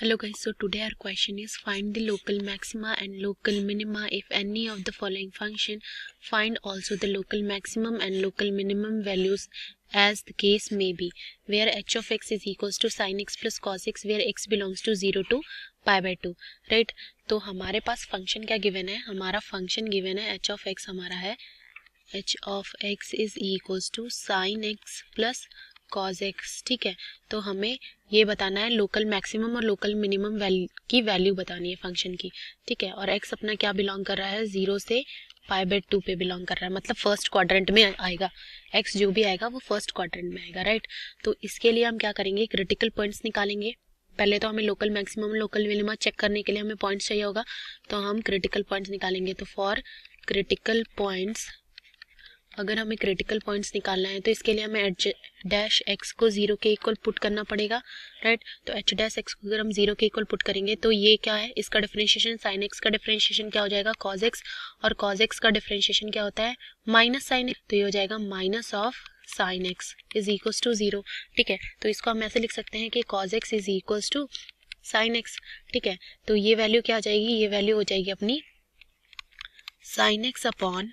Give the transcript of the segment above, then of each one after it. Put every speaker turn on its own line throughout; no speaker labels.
hello guys so today our question is find the local maxima and local minima if any of the following function find also the local maximum and local minimum values as the case may be where h of x is equals to sin x plus cos x where x belongs to 0 to pi by two right तो हमारे पास function क्या given है हमारा function given है h of x हमारा है h of x is equals to sine x plus cos x ठीक है तो हमें ये बताना है लोकल मैक्सिमम और लोकल मिनिमम की वैल्यू बतानी है फंक्शन की ठीक है और एक्स अपना क्या बिलोंग कर रहा है ज़ीरो से फाइव बाई टू पे बिलोंग कर रहा है मतलब फर्स्ट क्वाड्रेंट में आएगा एक्स जो भी आएगा वो फर्स्ट क्वाड्रेंट में आएगा राइट तो इसके लिए हम क्या करेंगे क्रिटिकल पॉइंट्स निकालेंगे पहले तो हमें local maximum local minimum check करने के लिए हमें पॉइंट्स चाहिए होगा तो हम क्रिटिकल पॉइंट्स निकालेंगे तो फॉर क्रिटिकल पॉइंट्स अगर हमें क्रिटिकल पॉइंट्स निकालना है तो इसके लिए हमें एच डैश एक्स को जीरो के इक्वल पुट करना पड़ेगा राइट तो एच डैश एक्स को अगर हम जीरो के इक्वल पुट करेंगे तो ये क्या है इसका डिफरेंशिएशन साइन एक्स का डिफरेंशिएशन क्या हो जाएगा कॉज एक्स और कॉज एक्स का डिफ्रेंशिएशन क्या होता है माइनस साइन एक्स तो ये हो जाएगा minus of sine x is equals to zero ठीक है तो इसको हम ऐसे लिख सकते हैं कि cos x is equals to sine x ठीक है तो ये वैल्यू क्या आ जाएगी ये वैल्यू हो जाएगी अपनी sine x upon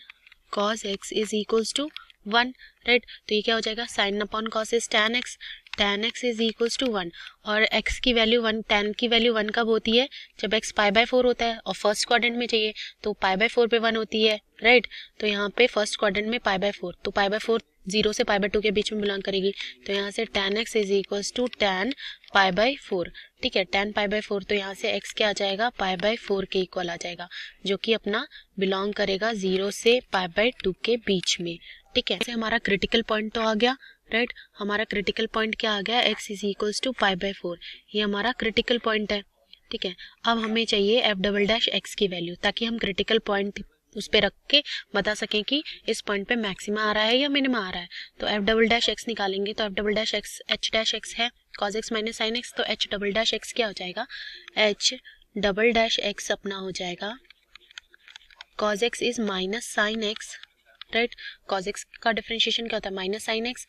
cos x is equals to one right तो ये क्या हो जाएगा sine upon cos is tan x tan x is equals to one और एक्स की वैल्यू वन टेन की वैल्यू वन कब होती है जब एक्स पाई बाय फोर होता है और फर्स्ट क्वाड्रेंट में चाहिए तो पाई बाय फोर पे वन होती है राइट तो यहाँ पे फर्स्ट क्वाड्रेंट में पाई बाय फोर तो पाई बाय फोर जीरो से पाई बाई टू के बीच में बिलोंग करेगी तो यहाँ से tan x is equals to tan pi by four ठीक है टेन पाई बाई फोर तो यहाँ से एक्स क्या आ जाएगा पाई बाई फोर के इक्वल आ जाएगा जो कि अपना बिलोंग करेगा जीरो से पाई बाई टू के बीच में ठीक है हमारा क्रिटिकल पॉइंट तो आ गया राइट हमारा क्रिटिकल पॉइंट क्या आ गया x is equals to pi by four ये हमारा क्रिटिकल पॉइंट है ठीक है अब हमें चाहिए एफ डबल डैश एक्स की वैल्यू ताकि हम क्रिटिकल पॉइंट उस पर रख के बता सकें कि इस पॉइंट पे मैक्सिमा आ रहा है या मिनिमा आ रहा है तो एफ डबल डैश एक्स निकालेंगे तो f double dash x h dash x है cos x minus sine x तो एच डबल डैश एक्स क्या हो जाएगा एच डबल डैश एक्स अपना हो जाएगा cos x is minus sine x right cos x का डिफ्रेंशिएशन क्या होता है माइनस साइन एक्स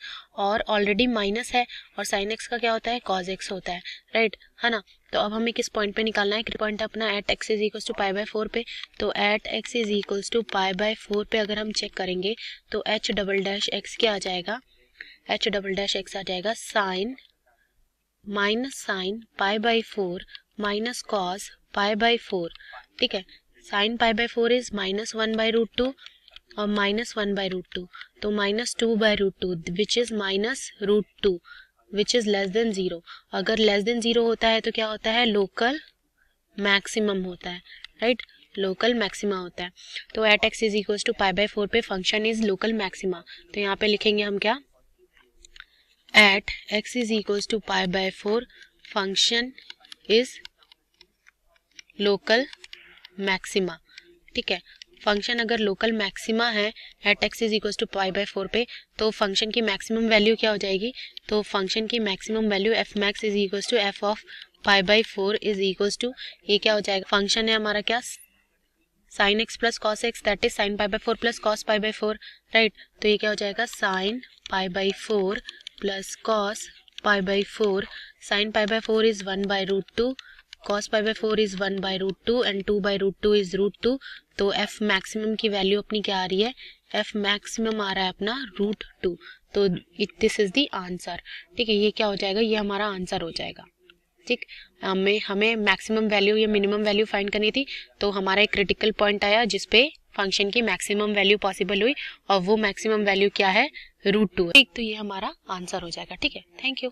और ऑलरेडी माइनस है और साइन एक्स का क्या होता है कॉज एक्स होता है राइट right? है ना तो अब हमें किस पॉइंट पे निकालना है कि पॉइंट अपना at x is equals to pi by four पे तो at x is equals to pi by four पे अगर हम चेक करेंगे तो एच डबल डैश एक्स क्या आ जाएगा एच डबल डैश एक्स आ जाएगा sine minus sine pi by four minus cos pi by four ठीक है sine pi by four is minus one by root two और minus one by root two तो minus two by root two which is minus root two which is less than zero अगर less than zero होता है तो क्या होता है local maximum होता है राइट right? लोकल मैक्सिमा होता है तो at x is equal to pi by four पे फंक्शन इज लोकल मैक्सिमा तो यहाँ पे लिखेंगे हम क्या at x is equal to pi by four function is local maxima ठीक है फंक्शन अगर लोकल मैक्सिमा है at x is equal to pi by four पे तो फंक्शन की मैक्सिमम वैल्यू क्या हो जाएगी तो फंक्शन की maximum value f max is equal to f of pi by four is equal to ये क्या हो जाएगा फंक्शन है हमारा क्या sine x plus cos x that is sine pi by four plus cos pi by four right तो ये क्या हो जाएगा sine pi by four plus cos pi by four sine pi by four is one by root two cos pi by four is one by root two and two by root two is root two तो f maximum की value अपनी क्या आ रही है F maximum आ रहा है अपना root two तो दिस इज़ दी आंसर ठीक है ये क्या हो जाएगा ये हमारा आंसर हो जाएगा ठीक हमें हमें मैक्सिमम वैल्यू या मिनिमम वैल्यू फाइंड करनी थी तो हमारा एक क्रिटिकल पॉइंट आया जिसपे फंक्शन की मैक्सिमम वैल्यू पॉसिबल हुई और वो मैक्सिमम वैल्यू क्या है रूट टू ठीक तो ये हमारा आंसर हो जाएगा ठीक है थैंक यू